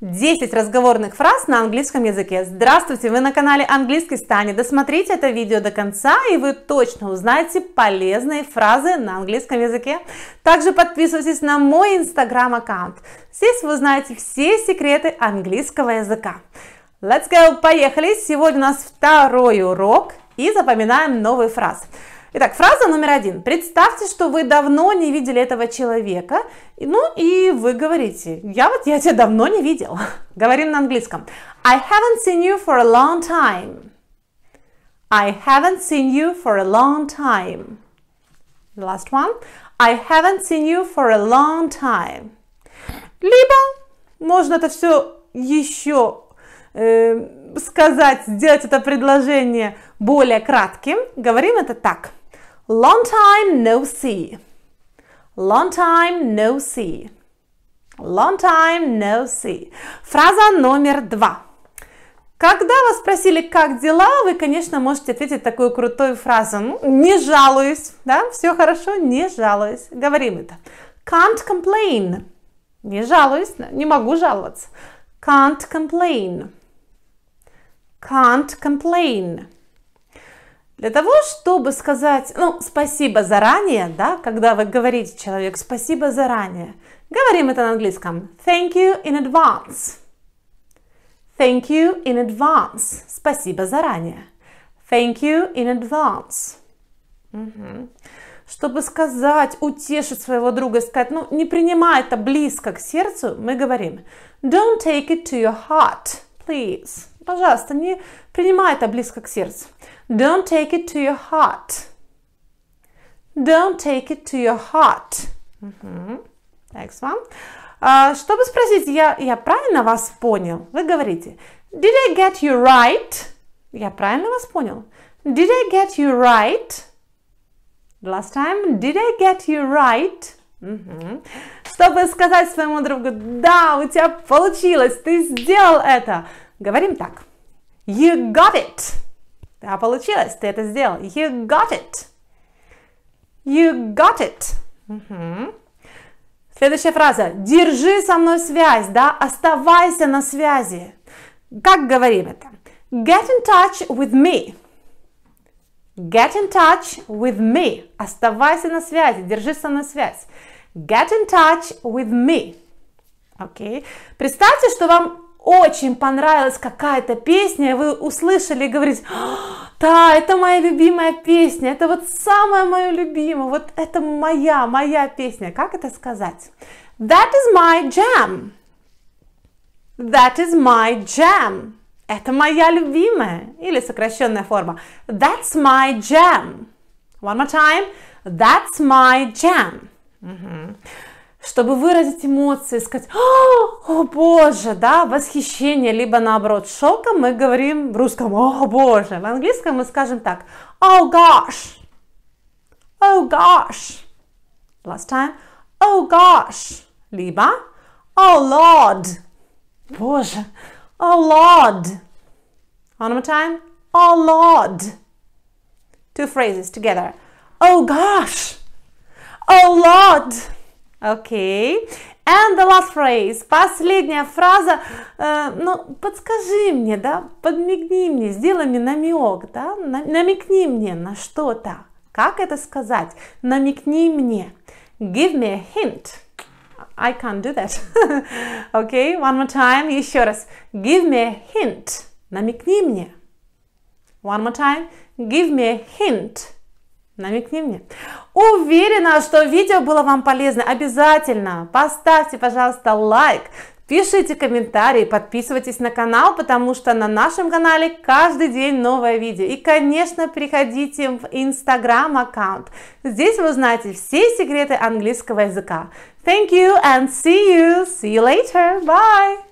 10 разговорных фраз на английском языке. Здравствуйте, вы на канале Английский с Досмотрите это видео до конца, и вы точно узнаете полезные фразы на английском языке. Также подписывайтесь на мой инстаграм-аккаунт. Здесь вы узнаете все секреты английского языка. Let's go, поехали! Сегодня у нас второй урок, и запоминаем новый фраз. Итак, фраза номер один. Представьте, что вы давно не видели этого человека. Ну и вы говорите, я вот я тебя давно не видел. Говорим на английском. I haven't seen you for a long time. I haven't seen you for a long time. last one. I haven't seen you for a long time. Либо можно это все еще э, сказать, сделать это предложение более кратким. Говорим это так. Long time no see. Long time no see. Long time no see. Фраза номер два. Когда вас спросили, как дела, вы, конечно, можете ответить такую крутую фразу. Ну, не жалуюсь, да, все хорошо, не жалуюсь. Говорим это. Can't complain. Не жалуюсь, не могу жаловаться. Can't complain. Can't complain. Для того, чтобы сказать, ну, спасибо заранее, да, когда вы говорите человеку спасибо заранее, говорим это на английском. Thank you in advance. Thank you in advance. Спасибо заранее. Thank you in advance. Угу. Чтобы сказать, утешить своего друга, сказать, ну, не принимай это близко к сердцу, мы говорим Don't take it to your heart, please. Пожалуйста, не принимай это близко к сердцу. Don't take it to your heart. Don't take it to your heart. Угу. Thanks, mom. А, чтобы спросить, я, я правильно вас понял? Вы говорите, Did I get you right? Я правильно вас понял? Did I get you right? Last time, did I get you right? Угу. Чтобы сказать своему другу, да, у тебя получилось, ты сделал это. Говорим так. You got it. Да, получилось, ты это сделал. You got it. You got it. Угу. Следующая фраза. Держи со мной связь, да, оставайся на связи. Как говорим это? Get in touch with me. Get in touch with me. Оставайся на связи, держи со мной связь. Get in touch with me. Окей. Okay. Представьте, что вам очень понравилась какая-то песня, вы услышали и говорите, «А, да, это моя любимая песня, это вот самая моя любимая, вот это моя, моя песня. Как это сказать? That is my jam. That is my jam. Это моя любимая. Или сокращенная форма. That's my jam. One more time. That's my jam. Mm-hmm чтобы выразить эмоции, сказать «А, «О, боже!», да, восхищение, либо наоборот шоком, мы говорим в русском «О, боже!». В английском мы скажем так «Oh, gosh!», «Oh, gosh!», last time «Oh, gosh!», либо «Oh, lord!», «Боже!», «Oh, lord!», one more time «Oh, lord!», two phrases together «Oh, gosh!», «Oh, lord!», Окей. Okay. And the last phrase. Последняя фраза. Э, ну, подскажи мне, да, подмигни мне, сделай мне намек, да, намекни мне на что-то. Как это сказать? Намекни мне. Give me a hint. I can't do that. okay, one more time. Еще раз. Give me a hint. Намекни мне. One more time. Give me a hint намекни мне. Уверена, что видео было вам полезно. Обязательно поставьте, пожалуйста, лайк, пишите комментарии, подписывайтесь на канал, потому что на нашем канале каждый день новое видео. И, конечно, приходите в инстаграм-аккаунт. Здесь вы узнаете все секреты английского языка. Thank you and see you. See you later. Bye.